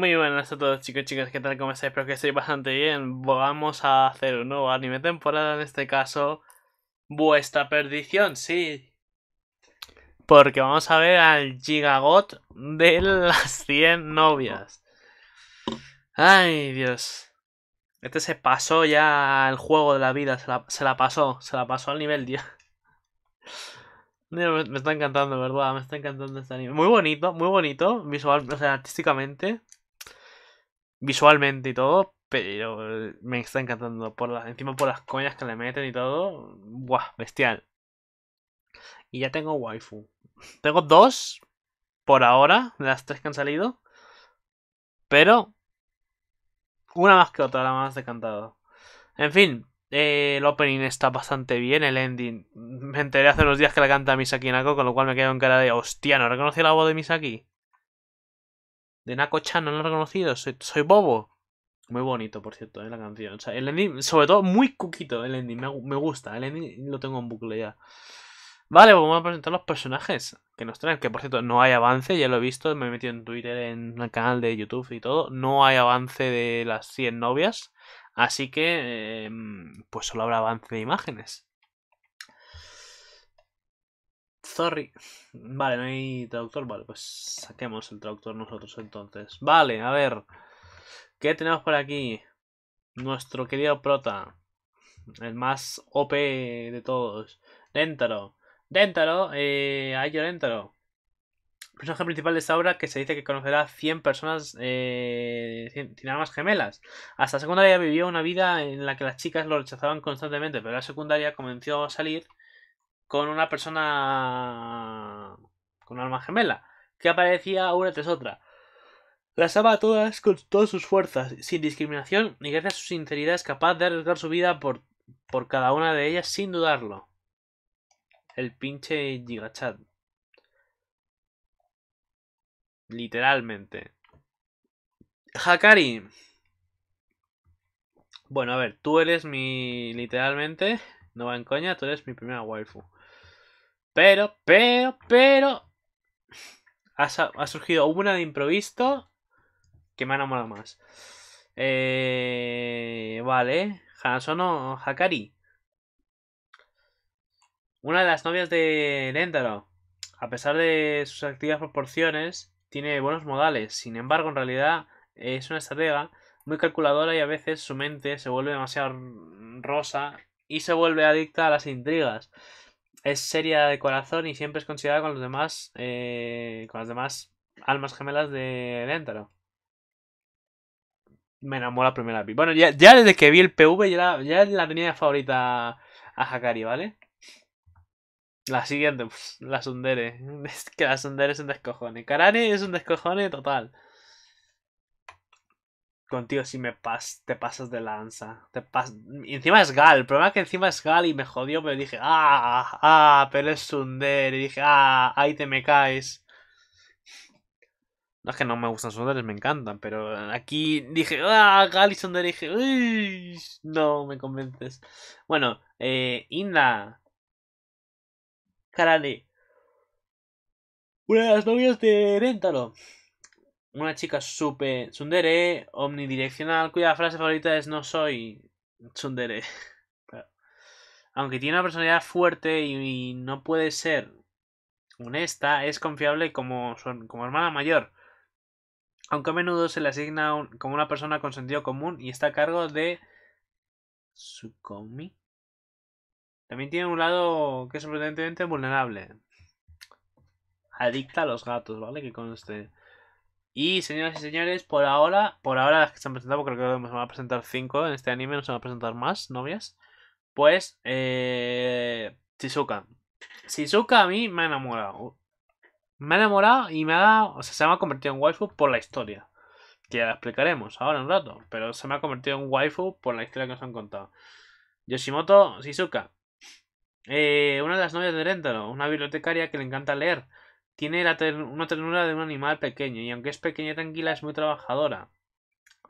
Muy buenas a todos chicos y chicas, ¿qué tal? ¿Cómo estáis? Espero que estéis bastante bien. Vamos a hacer un nuevo anime temporada, en este caso, vuestra perdición, sí. Porque vamos a ver al gigagot de las 100 novias. Ay, Dios. Este se pasó ya al juego de la vida, se la, pasó, se la pasó al nivel 10. Me, está encantando, ¿verdad? Me está encantando este anime. Muy bonito, muy bonito, visual, o sea, artísticamente visualmente y todo, pero eh, me está encantando. Por las, encima por las coñas que le meten y todo, ¡buah! Bestial. Y ya tengo waifu. Tengo dos por ahora, de las tres que han salido. Pero una más que otra, la más cantado. En fin, eh, el opening está bastante bien, el ending. Me enteré hace unos días que la canta Misaki Nako, con lo cual me quedo en cara de hostia, no reconocí la voz de Misaki de Nako Chan, no lo he reconocido, soy, bobo. Muy bonito, por cierto, es eh, la canción. O sea, el ending, sobre todo, muy cuquito el ending, me, gusta. El ending lo tengo en bucle ya. Vale, pues vamos a presentar los personajes que nos traen. Que por cierto, no hay avance, ya lo he visto, me he metido en Twitter, en el canal de YouTube y todo. No hay avance de las 100 novias. Así que, em, pues solo habrá avance de imágenes. Vale, no hay traductor. Vale, pues saquemos el traductor nosotros entonces. Vale, a ver. ¿Qué tenemos por aquí? Nuestro querido prota. El más OP de todos. Dentaro. Dentaro, eh, Ayo Dentaro. Personaje principal de esta obra que se dice que conocerá 100 personas eh, sin armas gemelas. Hasta secundaria vivió una vida en la que las chicas lo rechazaban constantemente, pero la secundaria comenzó a salir con una persona con alma gemela, que aparecía una tras otra. Las ama a todas con todas sus fuerzas, sin discriminación ni gracias a su sinceridad es capaz de arriesgar su vida por, por cada una de ellas sin dudarlo. El pinche gigachat. Literalmente. Hakari. Bueno, a ver, tú eres mi... literalmente, no va en coña, tú eres mi primera waifu. Pero, pero, pero... Ha, surgido una de improviso que me ha enamorado más. Eh, vale. Hanasono Hakari. Una de las novias de Lendaro. A pesar de sus activas proporciones, tiene buenos modales. Sin embargo, en realidad es una estratega muy calculadora y a veces su mente se vuelve demasiado rosa y se vuelve adicta a las intrigas es seria de corazón y siempre es considerada con los demás, eh, con las demás almas gemelas de Dentaro. Me la primera pi. Bueno, ya, desde que vi el PV ya, ya la tenía favorita a Hakari, ¿vale? La siguiente, pues, la Sundere. Es que la Sundere es un descojone. Karane es un descojone total contigo si me pas, te pasas de lanza. Te pas, encima es Gal. El problema es que encima es Gal y me jodió, pero dije, ah, ah, ah pero es Sunder. Y dije, ah, ahí te me caes. No es que no me gustan Sunder, me encantan, pero aquí dije, ah, Gal y Sunder. Y dije, uy, no me convences. Bueno, eh, Inda. Karali. Una de las novias de Réntalo una chica súper tsundere, omnidireccional, cuya frase favorita es no soy tsundere. Aunque tiene una personalidad fuerte y, no puede ser honesta, es confiable como, como hermana mayor. Aunque a menudo se le asigna como una persona con sentido común y está a cargo de Tsukomi. También tiene un lado que es sorprendentemente vulnerable. Adicta a los gatos, ¿vale? Que conste. Y señoras y señores, por ahora, por ahora las que se han presentado, porque creo que se van a presentar cinco en este anime, nos van a presentar más novias. Pues, eh, Shizuka. Shizuka a mí me ha enamorado. Me ha enamorado y me ha dado, o sea, se me ha convertido en waifu por la historia. Que ya la explicaremos ahora en un rato, pero se me ha convertido en waifu por la historia que nos han contado. Yoshimoto Shizuka. Eh, una de las novias de Rentaro, una bibliotecaria que le encanta leer tiene una ternura de un animal pequeño y aunque es pequeña y tranquila es muy trabajadora.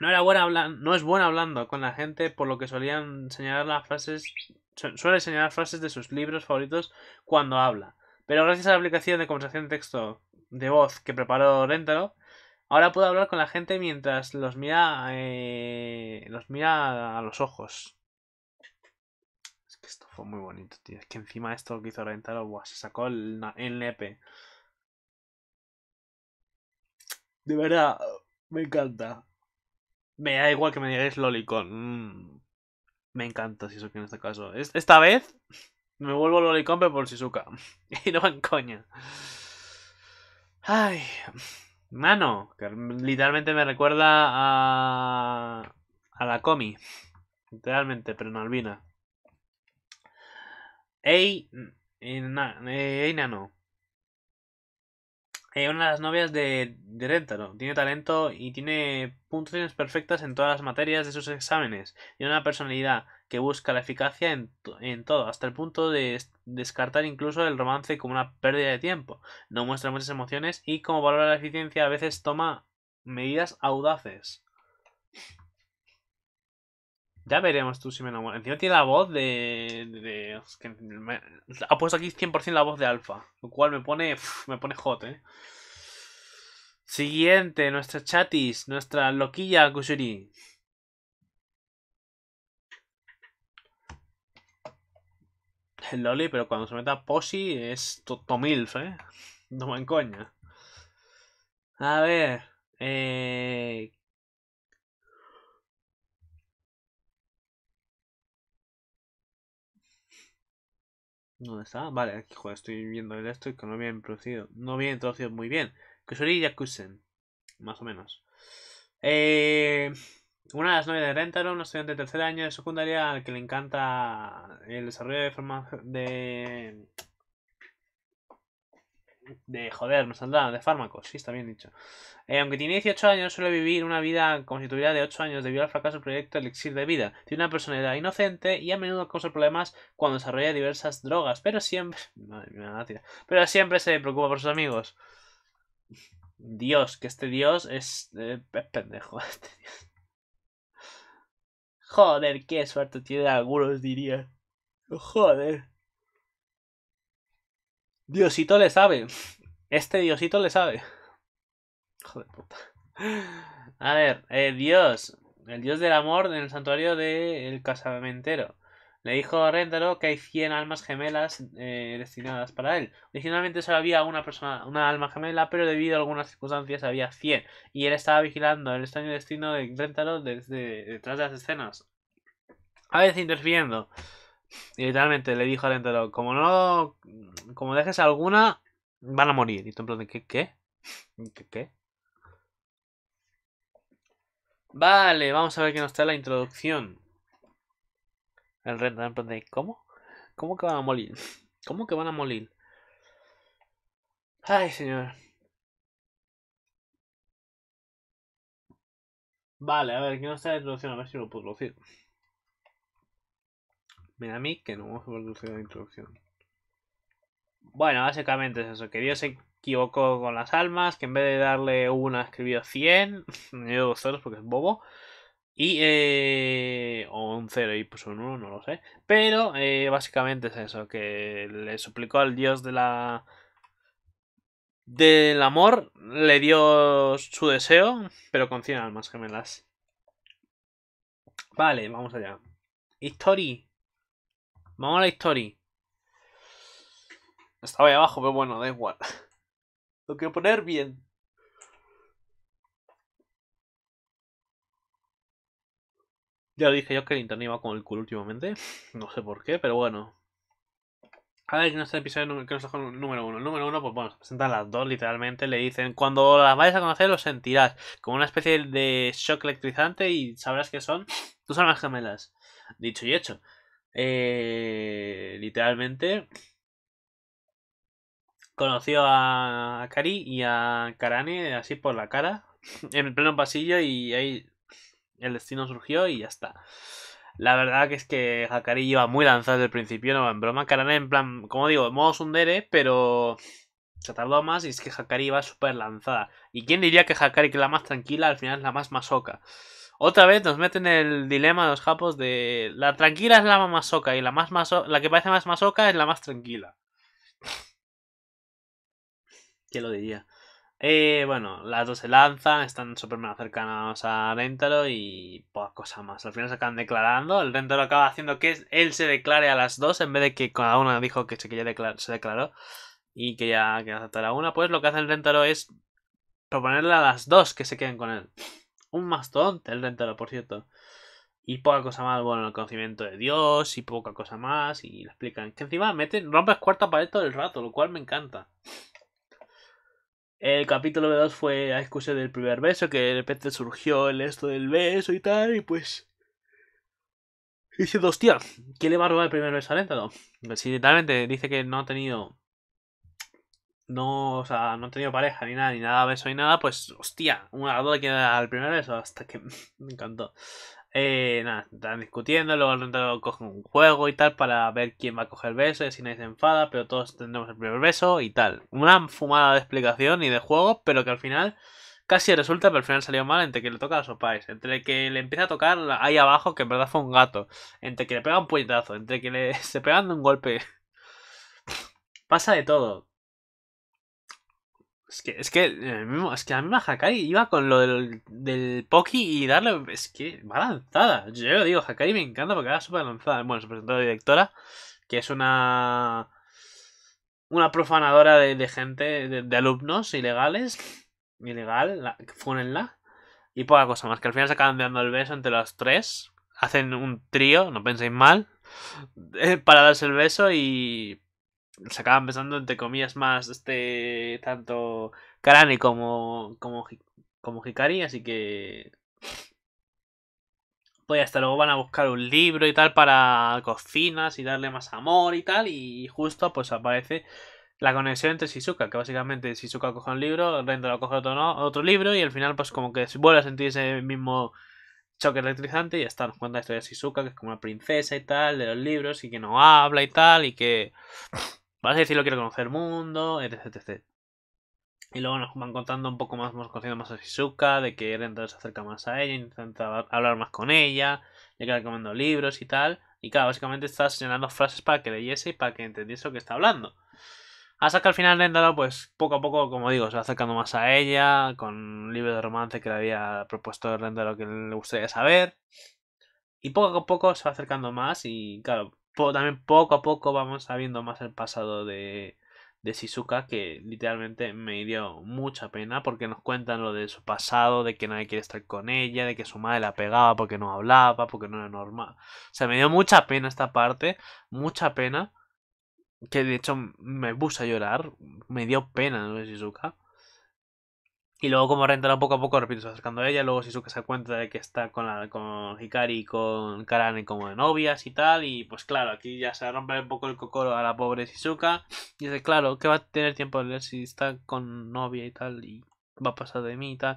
No, era buena no es buena hablando con la gente por lo que solían señalar las frases suele señalar frases de sus libros favoritos cuando habla. Pero gracias a la aplicación de conversación texto de voz que preparó Rentaro, ahora puedo hablar con la gente mientras los mira eh, los mira a los ojos. Es que esto fue muy bonito, tío. Es que encima esto que hizo Rentaro, se sacó el, el de verdad, me encanta. Me da igual que me digáis Lolicon. Mm, me encanta Shizuka en este caso. Esta vez me vuelvo Lolicon pero por Shizuka. y no en coña. Ay. Mano, literalmente me recuerda a. a la Comi. Literalmente, pero no albina. Ey. Ey, nano es una de las novias de, de Tiene talento y tiene puntuaciones perfectas en todas las materias de sus exámenes. Tiene una personalidad que busca la eficacia en, en todo, hasta el punto de descartar incluso el romance como una pérdida de tiempo. No muestra muchas emociones y como valora la eficiencia a veces toma medidas audaces. Ya veremos tú si me enamoro. Encima tiene la voz de. ha puesto aquí 100% la voz de Alfa. Lo cual me pone. me pone hot, eh. Siguiente, nuestra chatis, nuestra loquilla Kushuri. El Loli, pero cuando se meta Posi es Tomilf, ¿eh? No me encoña. A ver. Eh, ¿Dónde está? Vale, aquí estoy viendo el esto que no había introducido, No bien introducido muy bien. Kusuri Yakusen. Más o menos. Eh, una de las novias de Rentaro, un estudiante de tercer año de secundaria al que le encanta el desarrollo de, forma de de joder, nos saldrá, de fármacos, sí, está bien dicho. Eh, aunque tiene 18 años, suele vivir una vida como si tuviera de 8 años debido al fracaso del proyecto Elixir de Vida. Tiene una personalidad inocente y a menudo causa problemas cuando desarrolla diversas drogas, pero siempre... Madre mía, Pero siempre se preocupa por sus amigos. Dios, que este Dios es, eh, pendejo. Este Dios. Joder, qué suerte tiene algunos, diría. Joder. Diosito le sabe. Este Diosito le sabe. Joder puta. A ver, Dios. El Dios del amor en el santuario del casamentero. Le dijo a Rentaro que hay 100 almas gemelas eh, destinadas para él. Originalmente solo había una persona, una alma gemela, pero debido a algunas circunstancias había 100. Y él estaba vigilando el extraño destino de Rentaro desde detrás de las escenas. A veces interfiriendo. Y literalmente le dijo al entero, como no, como dejes alguna, van a morir. Y tú en plan de, ¿qué? ¿Qué? ¿Qué? qué? Vale, vamos a ver qué nos trae la introducción. El Red de ¿cómo? ¿Cómo que van a morir? ¿Cómo que van a morir? Ay, señor. Vale, a ver, que nos trae la introducción? A ver si lo puedo producir a mí, que no vamos a la introducción. Bueno, básicamente es eso, que Dios se equivocó con las almas, que en vez de darle una escribió 100, me dio dos ceros porque es bobo, y, eh, o un cero y pues un uno, no lo sé, pero eh, básicamente es eso, que le suplicó al dios de la... del amor, le dio su deseo, pero con 100 almas gemelas. Vale, vamos allá. History Vamos a la historia. Estaba ahí abajo, pero bueno, da igual. Lo quiero poner bien. Ya lo dije yo que el internet iba con el culo últimamente. No sé por qué, pero bueno. A ver, en este episodio que nos dejó número uno. El número uno, pues bueno, se presentan las dos literalmente. Le dicen, cuando las vayas a conocer, lo sentirás. Como una especie de shock electrizante y sabrás que son tus las gemelas. Dicho y hecho. Eh, literalmente conoció a Akari y a Karane así por la cara, en el pleno pasillo y ahí el destino surgió y ya está. La verdad que es que Hakari iba muy lanzada desde el principio, no en broma. Karane en plan, como digo, modo dere, pero se tardó más y es que Hakari iba super lanzada. ¿Y quién diría que Hakari, que es la más tranquila, al final es la más masoca? Otra vez nos meten el dilema de los japos de la tranquila es la más masoca y la más la que parece más masoca es la más tranquila. ¿Qué lo diría? Eh, bueno, las dos se lanzan, están súper cercanos a Rentaro y poca cosa más. Al final se acaban declarando. El Rentaro acaba haciendo que él se declare a las dos en vez de que cada una dijo que se, se declaró y que ya que aceptara una. Pues lo que hace el Rentaro es proponerle a las dos que se queden con él un mastodonte el Rentero, por cierto. Y poca cosa más, bueno, el conocimiento de Dios y poca cosa más. Y le explican. Que encima meten, rompes cuarta pared todo el rato, lo cual me encanta. El capítulo 2 fue a excusa del primer beso, que de repente surgió el esto del beso y tal, y pues. dice, hostia, ¿quién le va a robar el primer beso a pues si literalmente dice que no ha tenido no, o sea, no he tenido pareja ni nada, ni nada beso ni nada, pues, hostia, una duda que al primer beso, hasta que me encantó. Eh, nada, están discutiendo, luego cogen un juego y tal para ver quién va a coger el beso y si nadie se enfada, pero todos tendremos el primer beso y tal. Una fumada de explicación y de juego, pero que al final casi resulta, pero al final salió mal, entre que le toca a país, entre que le empieza a tocar ahí abajo, que en verdad fue un gato, entre que le pega un puñetazo, entre que le, se pegan de un golpe. Pasa de todo. Es que, es que, es que la misma Hakai iba con lo del, del Poki y darle. Es que va lanzada. Yo lo digo, Hakai me encanta porque va súper lanzada. Bueno, se presentó la directora, que es una. Una profanadora de, gente, de, alumnos ilegales. Ilegal, la, funenla. Y poca cosa más, que al final se acaban dando el beso entre los tres. Hacen un trío, no penséis mal. Eh, para darse el beso y se acaban pensando entre comillas más este tanto Karane como como como Hikari así que pues hasta luego van a buscar un libro y tal para cocinas y darle más amor y tal y justo pues aparece la conexión entre Shizuka que básicamente Shizuka coge un libro lo coge otro, otro libro y al final pues como que vuelve a sentir ese mismo choque electrizante y ya está, nos cuenta la historia de Shizuka que es como una princesa y tal de los libros y que no habla y tal y que Vas a decir, lo quiero conocer mundo, etc, etc. Y luego nos van contando un poco más, vamos conociendo más a Shizuka, de que Eren se acerca más a ella, intenta hablar más con ella, le queda recomendando libros y tal. Y claro, básicamente está señalando frases para que leyese y para que entendiese lo que está hablando. Hasta que al final Rendaro, pues poco a poco, como digo, se va acercando más a ella, con un libro de romance que le había propuesto Rendaro que le gustaría saber. Y poco a poco se va acercando más y claro, también poco a poco vamos sabiendo más el pasado de, de Shizuka que literalmente me dio mucha pena porque nos cuentan lo de su pasado, de que nadie quiere estar con ella, de que su madre la pegaba porque no hablaba, porque no era normal. O sea, me dio mucha pena esta parte, mucha pena, que de hecho me puse a llorar, me dio pena lo de Shizuka. Y luego como rentará poco a poco, repito, se acercando a ella. Luego Shizuka se cuenta de que está con, la, con Hikari y con Karane como de novias y tal. Y pues claro, aquí ya se rompe un poco el cocoro a la pobre Shizuka. Y dice, claro, que va a tener tiempo de leer si está con novia y tal. Y va a pasar de mí y tal.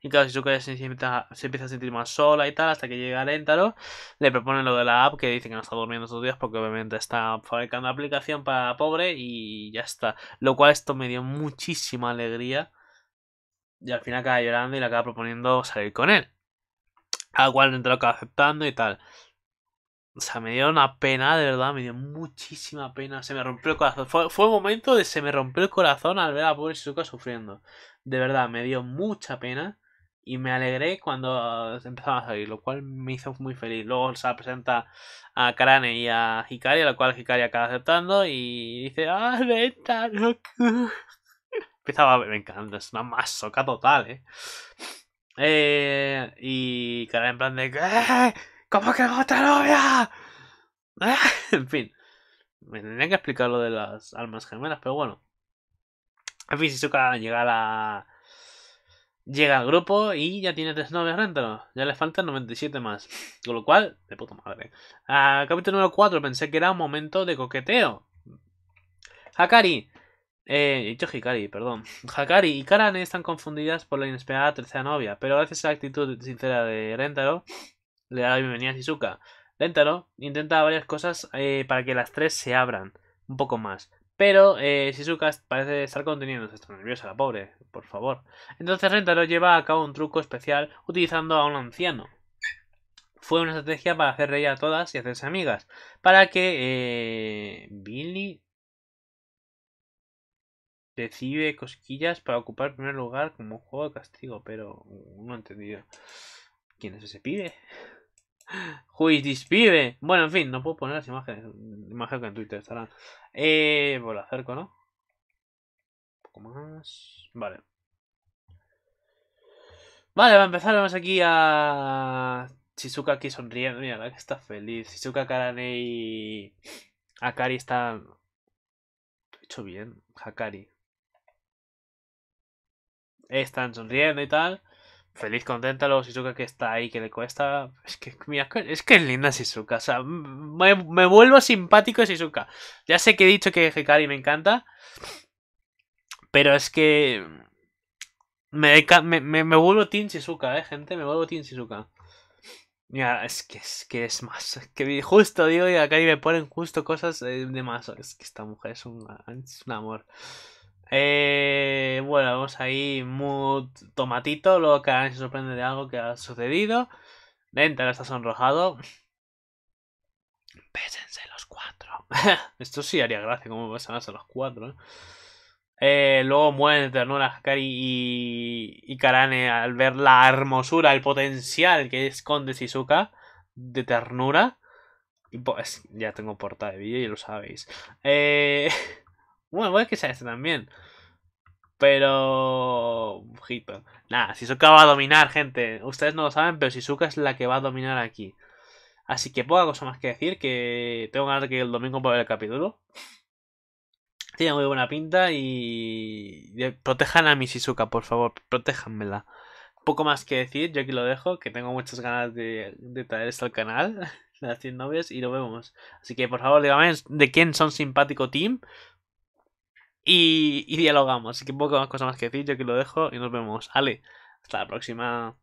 Y claro, Shizuka ya se, empieza, a sentir más sola y tal. Hasta que llega Rentaro. Le propone lo de la app que dice que no está durmiendo estos días. Porque obviamente está fabricando aplicación para la pobre. Y ya está. Lo cual esto me dio muchísima alegría. Y al final acaba llorando y le acaba proponiendo salir con él. Al cual entró acaba aceptando y tal. O sea, me dio una pena, de verdad, me dio muchísima pena. Se me rompió el corazón. Fue, fue un momento de se me rompió el corazón al ver a pobre Shizuka sufriendo. De verdad, me dio mucha pena. Y me alegré cuando empezaba a salir, lo cual me hizo muy feliz. Luego se presenta a Karane y a Hikari, a lo cual Hikari acaba aceptando. Y dice, ah, esta loco empezaba a me es una masoca total, ¿eh? eh y cara en plan de, eh, ¿Cómo que otra novia? En fin, me tendría que explicar lo de las almas gemelas, pero bueno. En fin, Shizuka llega a la... Llega al grupo y ya tiene tres novias dentro. Ya le faltan 97 más. Con lo cual, de puta madre. Ah, capítulo número 4. Pensé que era un momento de coqueteo. Hakari eh, dicho Hikari, perdón. Hakari y Karane están confundidas por la inesperada tercera novia, pero gracias a la actitud sincera de Rentaro, le da la bienvenida a Shizuka. Rentaro intenta varias cosas eh, para que las tres se abran un poco más, pero eh, Shizuka parece estar se está nerviosa la pobre, por favor. Entonces Rentaro lleva a cabo un truco especial utilizando a un anciano. Fue una estrategia para hacer reír a todas y hacerse amigas, para que eh, Billy recibe cosquillas para ocupar el primer lugar como un juego de castigo, pero no he entendido. ¿Quién es ese pibe? Juiz pibe. Bueno, en fin, no puedo poner las imágenes. Imagino que en Twitter estarán. Eh, bueno, pues acerco, ¿no? Un poco más. Vale. Vale, va a empezar vamos aquí a Shizuka aquí sonriendo. Mira, la que está feliz. Shizuka, Karanei Akari está hecho bien. Hakari están sonriendo y tal. Feliz, contenta, luego Shizuka que está ahí, que le cuesta. Es que, es que es linda Shizuka. O sea, me, vuelvo simpático Shizuka. Ya sé que he dicho que Hikari me encanta. Pero es que. Me, me, me, vuelvo Team Shizuka, eh, gente. Me vuelvo Team Shizuka. Mira, es que es, que es más. Es que justo, digo, y acá me ponen justo cosas eh, de más. Es que esta mujer es un, es un amor. Eh, bueno, vamos ahí, muy tomatito, luego Karane se sorprende de algo que ha sucedido. ahora está sonrojado. Pésense los cuatro. Esto sí haría gracia, como pésense los cuatro. Eh? ¿eh? luego mueren de ternura Hakari y, y Karane al ver la hermosura, el potencial que esconde Shizuka de ternura. Y pues ya tengo portada de vídeo y lo sabéis. Eh... Bueno, voy a que sea este también. Pero... Ojito. Nada, Shizuka va a dominar, gente. Ustedes no lo saben, pero Shizuka es la que va a dominar aquí. Así que poca cosa más que decir, que tengo ganas de que el domingo pueda ver el capítulo. Tiene muy buena pinta y... Protejan a mi Shizuka, por favor, protéjanmela. Poco más que decir, yo aquí lo dejo, que tengo muchas ganas de, traer esto al canal, de las 100 novias, y lo vemos. Así que por favor, díganme de quién son simpático team y, dialogamos. Así que poco más cosas más que decir, yo aquí lo dejo y nos vemos. Ale, hasta la próxima.